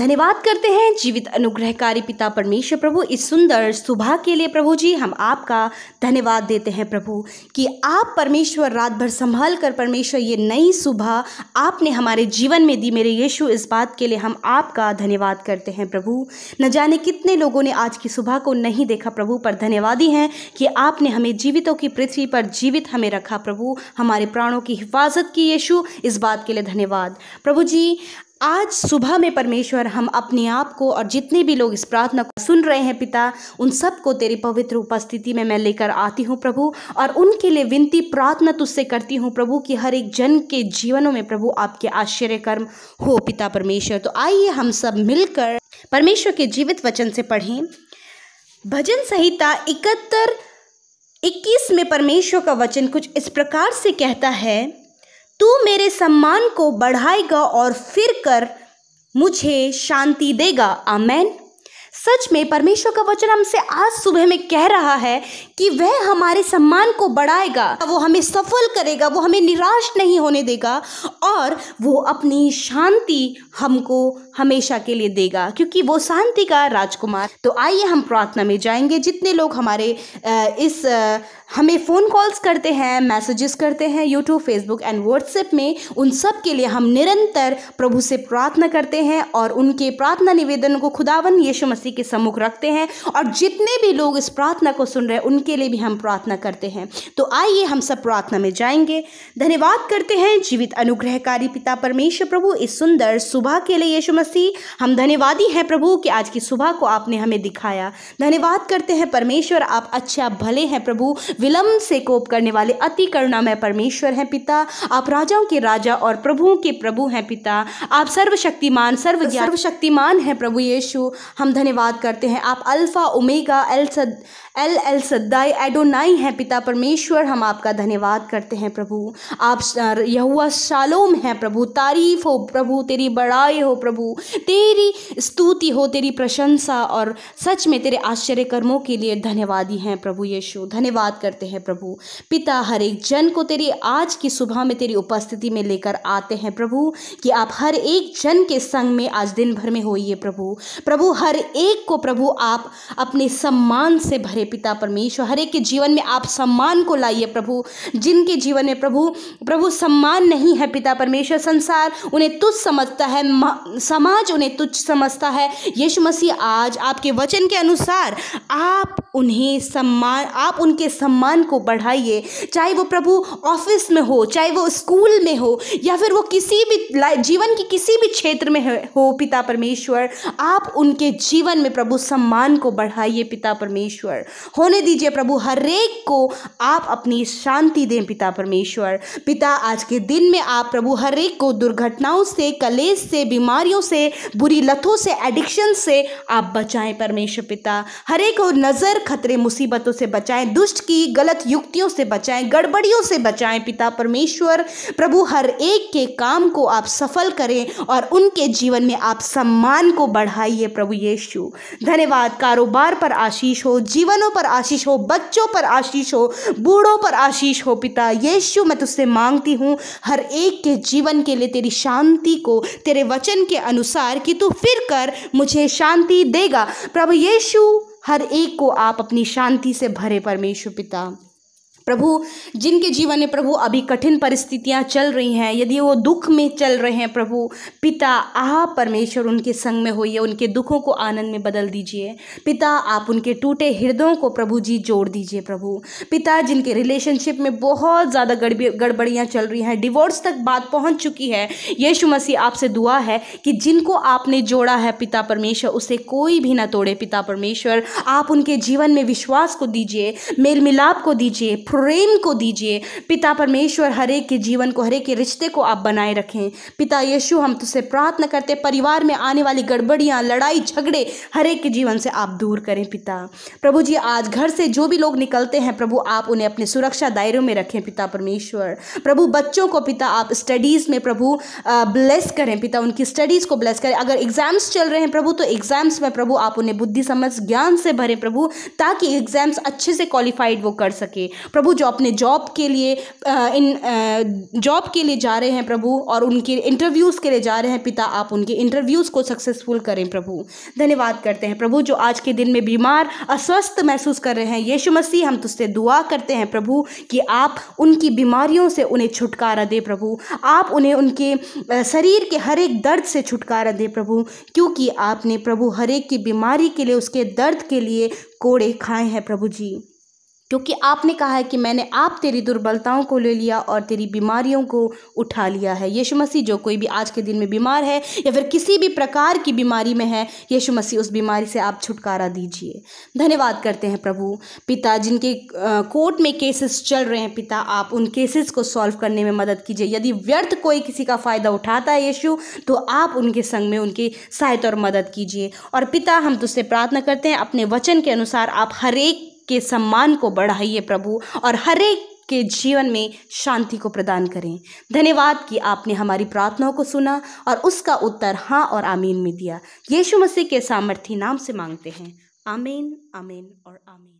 धन्यवाद करते हैं जीवित अनुग्रहकारी पिता परमेश्वर प्रभु इस सुंदर सुबह के लिए प्रभु जी हम आपका धन्यवाद देते हैं प्रभु कि आप परमेश्वर रात भर संभाल कर परमेश्वर ये नई सुबह आपने हमारे जीवन में दी मेरे यीशु इस बात के लिए हम आपका धन्यवाद करते हैं प्रभु न जाने कितने लोगों ने आज की सुबह को नहीं देखा प्रभु पर धन्यवादी हैं कि आपने हमें जीवितों की पृथ्वी पर जीवित हमें रखा प्रभु हमारे प्राणों की हिफाजत की यीशु इस बात के लिए धन्यवाद प्रभु जी आज सुबह में परमेश्वर हम अपने आप को और जितने भी लोग इस प्रार्थना को सुन रहे हैं पिता उन सबको तेरी पवित्र उपस्थिति में मैं लेकर आती हूँ प्रभु और उनके लिए विनती प्रार्थना तुझसे करती हूँ प्रभु कि हर एक जन के जीवनों में प्रभु आपके आश्चर्य कर्म हो पिता परमेश्वर तो आइए हम सब मिलकर परमेश्वर के जीवित वचन से पढ़ें भजन संहिता इकहत्तर इक्कीस में परमेश्वर का वचन कुछ इस प्रकार से कहता है तू मेरे सम्मान को बढ़ाएगा और फिर कर मुझे शांति देगा आमैन सच में परमेश्वर का वचन हमसे आज सुबह में कह रहा है कि वह हमारे सम्मान को बढ़ाएगा वो हमें सफल करेगा वो हमें निराश नहीं होने देगा और वो अपनी शांति हमको हमेशा के लिए देगा क्योंकि वो शांति का राजकुमार तो आइए हम प्रार्थना में जाएंगे जितने लोग हमारे इस हमें फ़ोन कॉल्स करते हैं मैसेजेस करते हैं यूट्यूब फेसबुक एंड व्हाट्सएप में उन सब के लिए हम निरंतर प्रभु से प्रार्थना करते हैं और उनके प्रार्थना निवेदन को खुदावन यीशु मसीह के सम्मुख रखते हैं और जितने भी लोग इस प्रार्थना को सुन रहे हैं उनके लिए भी हम प्रार्थना करते हैं तो आइए हम सब प्रार्थना में जाएंगे धन्यवाद करते हैं जीवित अनुग्रहकारी पिता परमेश्वर प्रभु इस सुंदर सुबह के लिए यीशु मसीह हम धन्यवादी हैं प्रभु कि आज की सुबह को आपने हमें दिखाया धन्यवाद करते हैं परमेश्वर आप अच्छे आप भले हैं प्रभु विलम्ब से कोप करने वाले अति करुणामय परमेश्वर हैं पिता आप राजाओं के राजा और प्रभुओं के प्रभु हैं पिता आप सर्वशक्तिमान सर्व सर्वशक्तिमान हैं प्रभु यीशु हम धन्यवाद धन्यवाद करते हैं आप Alpha Omega El Shaddai El El Shaddai Adonai हैं पिता परमेश्वर हम आपका धन्यवाद करते हैं प्रभु आप यहुआ शालोम हैं प्रभु तारीफ़ हो प्रभु तेरी बड़ाई हो प्रभु तेरी स्तुति हो तेरी प्रशंसा और सच में तेरे आश्चर्य कर्मों के लिए धन्यवादी हैं प्रभु यीशु धन्यवाद करते हैं प्रभु पिता हर एक जन को तेरी आज की सुबह में तेरी उपस्थिति में लेकर आते हैं प्रभु कि आप हर एक जन के संग में आज दिन भर में होइए प्रभु प्रभु हर एक को प्रभु आप अपने सम्मान से भरे पिता परमेश्वर हर एक के जीवन में आप सम्मान को लाइए प्रभु जिनके जीवन में प्रभु प्रभु सम्मान नहीं है पिता परमेश्वर संसार उन्हें तुच्छ समझता है समाज उन्हें तुच्छ समझता है यीशु मसीह आज आपके वचन के अनुसार आप उन्हें सम्मान आप उनके सम्मान को बढ़ाइए चाहे वो प्रभु ऑफिस में हो चाहे वो स्कूल में हो या फिर वो किसी भी जीवन की किसी भी क्षेत्र में हो पिता परमेश्वर आप उनके जीवन में प्रभु सम्मान को बढ़ाइए पिता परमेश्वर होने दीजिए प्रभु हर एक को आप अपनी शांति दें पिता परमेश्वर पिता आज के दिन में आप प्रभु हर एक को दुर्घटनाओं से कलेश से बीमारियों से बुरी लतों से एडिक्शन से आप बचाएं परमेश्वर पिता हर एक को नज़र खतरे मुसीबतों से बचाएं दुष्ट की गलत युक्तियों से बचाएं गड़बड़ियों से बचाएं पिता परमेश्वर प्रभु हर एक के काम को आप सफल करें और उनके जीवन में आप सम्मान को बढ़ाइए प्रभु यीशु धन्यवाद कारोबार पर आशीष हो जीवनों पर आशीष हो बच्चों पर आशीष हो बूढ़ों पर आशीष हो पिता यीशु मैं तुझसे मांगती हूँ हर एक के जीवन के लिए तेरी शांति को तेरे वचन के अनुसार कि तू फिर कर मुझे शांति देगा प्रभु यीशु हर एक को आप अपनी शांति से भरे परमेश्वर पिता प्रभु जिनके जीवन में प्रभु अभी कठिन परिस्थितियां चल रही हैं यदि वो दुख में चल रहे हैं प्रभु पिता आ परमेश्वर उनके संग में होइए उनके दुखों को आनंद में बदल दीजिए पिता आप उनके टूटे हृदयों को प्रभु जी जोड़ दीजिए प्रभु पिता जिनके रिलेशनशिप में बहुत ज़्यादा गड़बड़ियाँ चल रही हैं डिवोर्स तक बात पहुँच चुकी है यीशु मसीह आपसे दुआ है कि जिनको आपने जोड़ा है पिता परमेश्वर उसे कोई भी ना तोड़े पिता परमेश्वर आप उनके जीवन में विश्वास को दीजिए मेल मिलाप को दीजिए प्रेम को दीजिए पिता परमेश्वर हरे के जीवन को हरे के रिश्ते को आप बनाए रखें पिता यीशु हम तुझसे प्रार्थना करते परिवार में आने वाली गड़बड़ियाँ लड़ाई झगड़े हरे के जीवन से आप दूर करें पिता प्रभु जी आज घर से जो भी लोग निकलते हैं प्रभु आप उन्हें अपने सुरक्षा दायरों में रखें पिता परमेश्वर प्रभु बच्चों को पिता आप स्टडीज़ में प्रभु ब्लेस करें पिता उनकी स्टडीज़ को ब्लेस करें अगर एग्जाम्स चल रहे हैं प्रभु तो एग्जाम्स में प्रभु आप उन्हें बुद्धि समझ ज्ञान से भरें प्रभु ताकि एग्जाम्स अच्छे से क्वालिफाइड वो कर सके प्रभु प्रभु जो अपने जॉब के लिए इन जॉब के लिए जा रहे हैं प्रभु और उनके इंटरव्यूज़ के लिए जा रहे हैं पिता आप उनके इंटरव्यूज़ को सक्सेसफुल करें प्रभु धन्यवाद करते हैं प्रभु जो आज के दिन में बीमार अस्वस्थ महसूस कर रहे हैं यीशु मसीह हम तुझसे दुआ करते हैं प्रभु कि आप उनकी बीमारियों से उन्हें छुटकारा दे प्रभु आप उन्हें उनके शरीर के हर एक दर्द से छुटकारा दे प्रभु क्योंकि आपने प्रभु हर एक की बीमारी के लिए उसके दर्द के लिए कोड़े खाए हैं प्रभु जी क्योंकि आपने कहा है कि मैंने आप तेरी दुर्बलताओं को ले लिया और तेरी बीमारियों को उठा लिया है यीशु मसीह जो कोई भी आज के दिन में बीमार है या फिर किसी भी प्रकार की बीमारी में है यीशु मसीह उस बीमारी से आप छुटकारा दीजिए धन्यवाद करते हैं प्रभु पिता जिनके कोर्ट में केसेस चल रहे हैं पिता आप उन केसेस को सॉल्व करने में मदद कीजिए यदि व्यर्थ कोई किसी का फ़ायदा उठाता है यीशु तो आप उनके संग में उनकी सहायता और मदद कीजिए और पिता हम तुझसे प्रार्थना करते हैं अपने वचन के अनुसार आप हरेक के सम्मान को बढ़ाइए प्रभु और हर एक के जीवन में शांति को प्रदान करें धन्यवाद कि आपने हमारी प्रार्थनाओं को सुना और उसका उत्तर हाँ और आमीन में दिया यीशु मसीह के सामर्थ्य नाम से मांगते हैं आमीन आमीन और आमीन